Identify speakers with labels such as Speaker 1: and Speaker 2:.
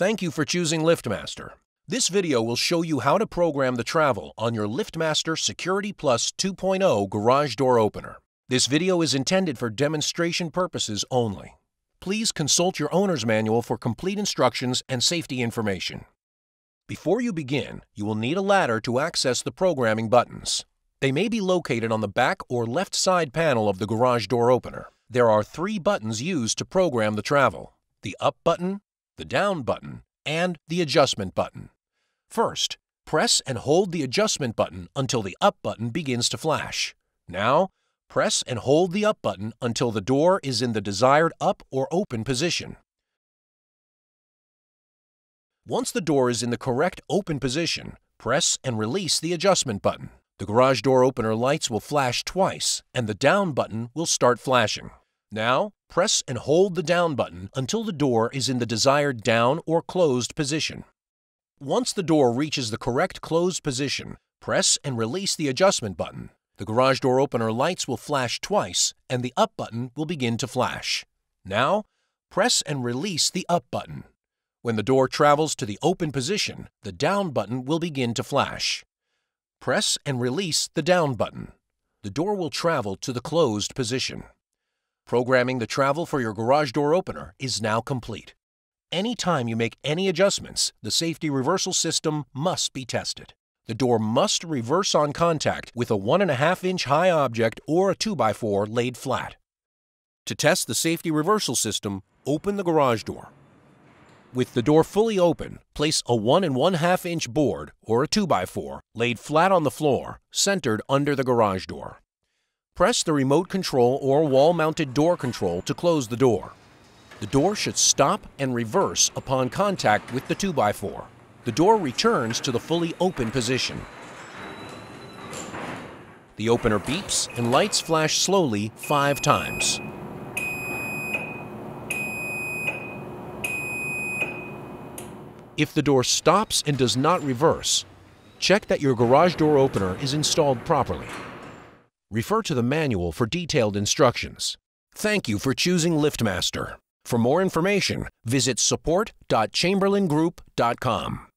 Speaker 1: Thank you for choosing LiftMaster. This video will show you how to program the travel on your LiftMaster Security Plus 2.0 garage door opener. This video is intended for demonstration purposes only. Please consult your owner's manual for complete instructions and safety information. Before you begin, you will need a ladder to access the programming buttons. They may be located on the back or left side panel of the garage door opener. There are three buttons used to program the travel. The up button, the down button, and the adjustment button. First, press and hold the adjustment button until the up button begins to flash. Now, press and hold the up button until the door is in the desired up or open position. Once the door is in the correct open position, press and release the adjustment button. The garage door opener lights will flash twice, and the down button will start flashing. Now, press and hold the down button until the door is in the desired down or closed position. Once the door reaches the correct closed position, press and release the adjustment button. The garage door opener lights will flash twice, and the up button will begin to flash. Now, press and release the up button. When the door travels to the open position, the down button will begin to flash. Press and release the down button. The door will travel to the closed position. Programming the travel for your garage door opener is now complete. Anytime you make any adjustments, the safety reversal system must be tested. The door must reverse on contact with a 1.5 inch high object or a 2x4 laid flat. To test the safety reversal system, open the garage door. With the door fully open, place a 1 and 1 half inch board or a 2x4 laid flat on the floor, centered under the garage door. Press the remote control or wall-mounted door control to close the door. The door should stop and reverse upon contact with the 2x4. The door returns to the fully open position. The opener beeps and lights flash slowly five times. If the door stops and does not reverse, check that your garage door opener is installed properly. Refer to the manual for detailed instructions. Thank you for choosing LiftMaster. For more information, visit support.chamberlaingroup.com.